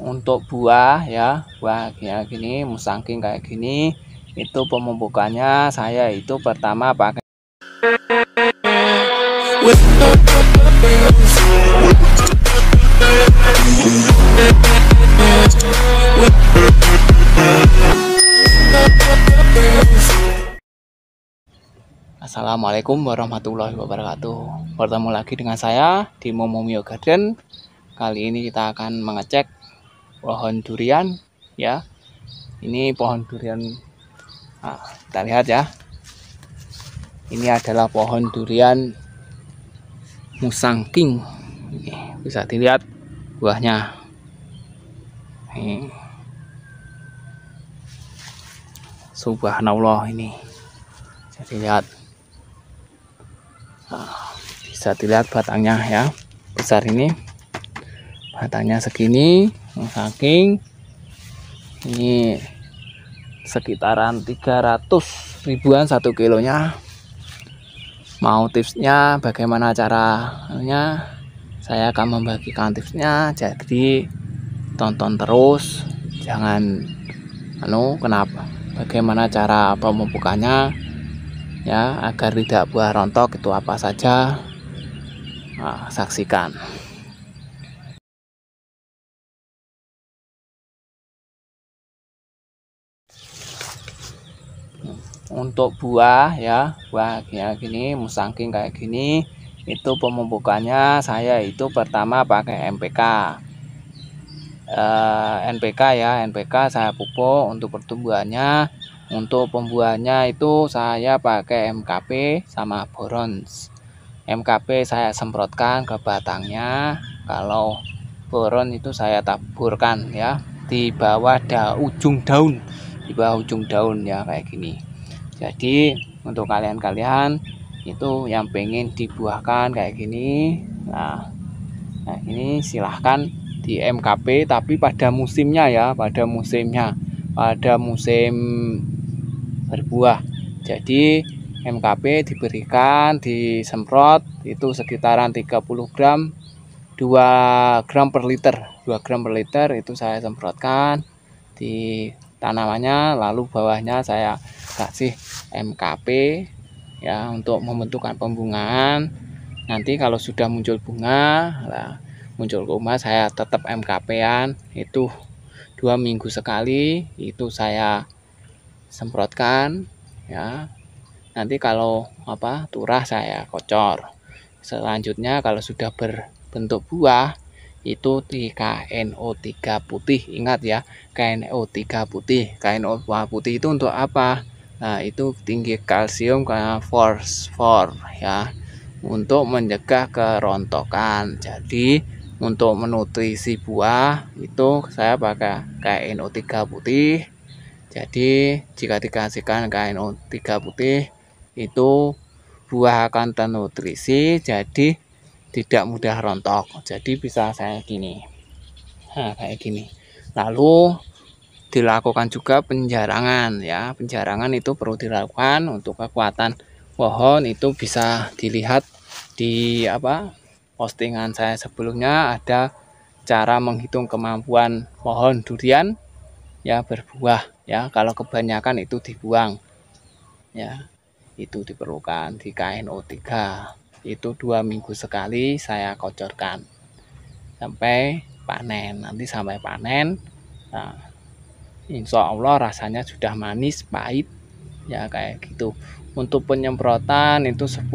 untuk buah ya buah kayak gini musangking kayak gini itu pemupukannya saya itu pertama pakai Assalamualaikum warahmatullahi wabarakatuh Bertemu lagi dengan saya di Momomio Garden Kali ini kita akan mengecek pohon durian ya ini pohon durian nah, kita lihat ya ini adalah pohon durian musang king ini, bisa dilihat buahnya ini. subhanallah ini bisa dilihat nah, bisa dilihat batangnya ya besar ini batangnya segini saking ini sekitaran 300 ribuan satu kilonya mau tipsnya bagaimana caranya saya akan membagikan tipsnya jadi tonton terus jangan anu kenapa bagaimana cara pemupukannya ya agar tidak buah rontok itu apa saja nah, saksikan untuk buah ya buah ya gini musangking kayak gini itu pemupukannya saya itu pertama pakai MPK e, eh, NPK ya NPK saya pupuk untuk pertumbuhannya untuk pembuahannya itu saya pakai MKP sama boron MKP saya semprotkan ke batangnya kalau boron itu saya taburkan ya di bawah da ujung daun di bawah ujung daun ya kayak gini jadi untuk kalian-kalian itu yang pengen dibuahkan kayak gini nah, nah ini silahkan di MKP tapi pada musimnya ya pada musimnya pada musim berbuah jadi MKP diberikan disemprot itu sekitaran 30 gram 2 gram per liter 2 gram per liter itu saya semprotkan di tanamannya lalu bawahnya saya kasih MKP ya untuk membentukkan pembungaan nanti kalau sudah muncul bunga lah muncul rumah saya tetap MKP-an itu dua minggu sekali itu saya semprotkan ya nanti kalau apa turah saya kocor selanjutnya kalau sudah berbentuk buah itu KNO3 putih ingat ya KNO3 putih KNO3 putih itu untuk apa Nah, itu tinggi kalsium karena force for ya untuk mencegah kerontokan. Jadi untuk menutrisi buah itu saya pakai KNO3 putih. Jadi jika dikasihkan KNO3 putih itu buah akan ternutrisi jadi tidak mudah rontok. Jadi bisa saya gini. Nah, kayak gini. Lalu dilakukan juga penjarangan ya penjarangan itu perlu dilakukan untuk kekuatan pohon itu bisa dilihat di apa postingan saya sebelumnya ada cara menghitung kemampuan pohon durian ya berbuah ya kalau kebanyakan itu dibuang ya itu diperlukan di KNO3 itu dua minggu sekali saya kocorkan sampai panen nanti sampai panen nah, insya Allah rasanya sudah manis pahit ya kayak gitu untuk penyemprotan itu 10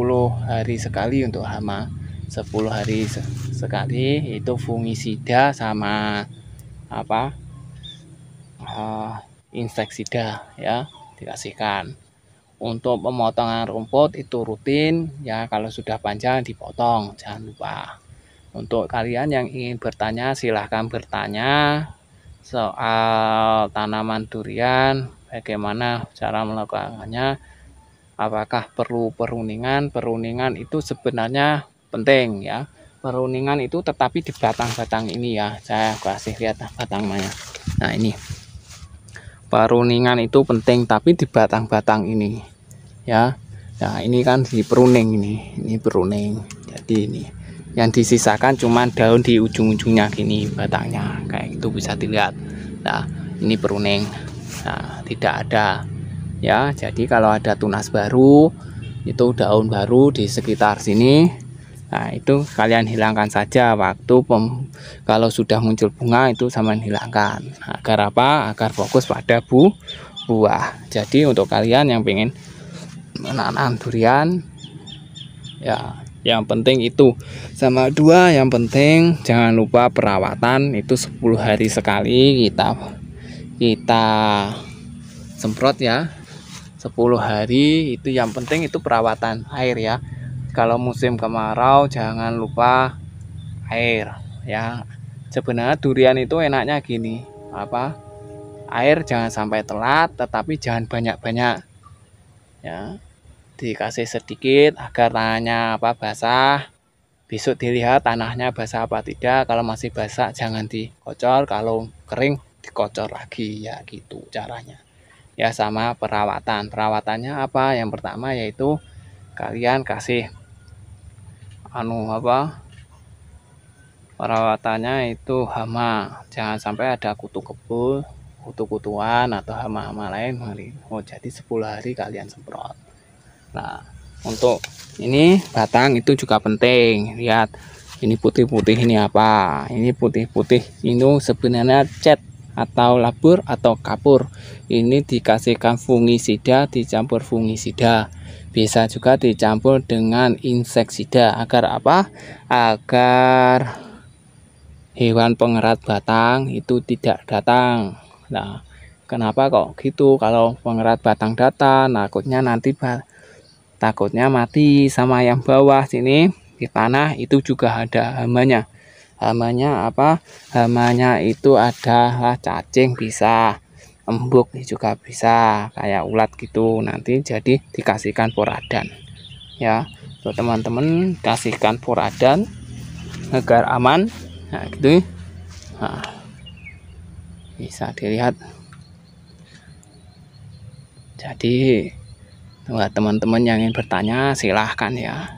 hari sekali untuk hama 10 hari se sekali itu fungisida sama apa uh, eh, insektisida ya dikasihkan untuk pemotongan rumput itu rutin ya kalau sudah panjang dipotong jangan lupa untuk kalian yang ingin bertanya silahkan bertanya soal tanaman durian, bagaimana cara melakukannya, apakah perlu peruningan. Peruningan itu sebenarnya penting ya. Peruningan itu tetapi di batang-batang ini ya. Saya kasih lihat batangnya. Nah, ini. Peruningan itu penting tapi di batang-batang ini ya. Nah, ini kan di peruning ini. Ini peruning. Jadi ini yang disisakan cuman daun di ujung-ujungnya gini batangnya kayak itu bisa dilihat nah ini peruning nah tidak ada ya jadi kalau ada tunas baru itu daun baru di sekitar sini nah itu kalian hilangkan saja waktu pem, kalau sudah muncul bunga itu sama hilangkan agar apa agar fokus pada bu buah jadi untuk kalian yang pengen menanam durian ya yang penting itu sama dua yang penting jangan lupa perawatan itu 10 hari sekali kita kita semprot ya 10 hari itu yang penting itu perawatan air ya kalau musim kemarau jangan lupa air ya sebenarnya durian itu enaknya gini apa air jangan sampai telat tetapi jangan banyak-banyak ya dikasih sedikit agar tanahnya apa basah besok dilihat tanahnya basah apa tidak kalau masih basah jangan dikocor kalau kering dikocor lagi ya gitu caranya ya sama perawatan perawatannya apa yang pertama yaitu kalian kasih anu apa perawatannya itu hama jangan sampai ada kutu kebul kutu-kutuan atau hama-hama lain oh, jadi 10 hari kalian semprot nah untuk ini batang itu juga penting lihat ini putih-putih ini apa ini putih-putih ini sebenarnya cat atau labur atau kapur ini dikasihkan fungisida dicampur fungisida bisa juga dicampur dengan insektisida agar apa agar hewan pengerat batang itu tidak datang nah kenapa kok gitu kalau pengerat batang datang takutnya nanti takutnya mati sama yang bawah sini di tanah itu juga ada hamanya hamanya apa hamanya itu adalah cacing bisa embuk juga bisa kayak ulat gitu nanti jadi dikasihkan poradan ya so teman-teman kasihkan poradan agar aman nah gitu nah, bisa dilihat jadi buat teman-teman yang ingin bertanya silahkan ya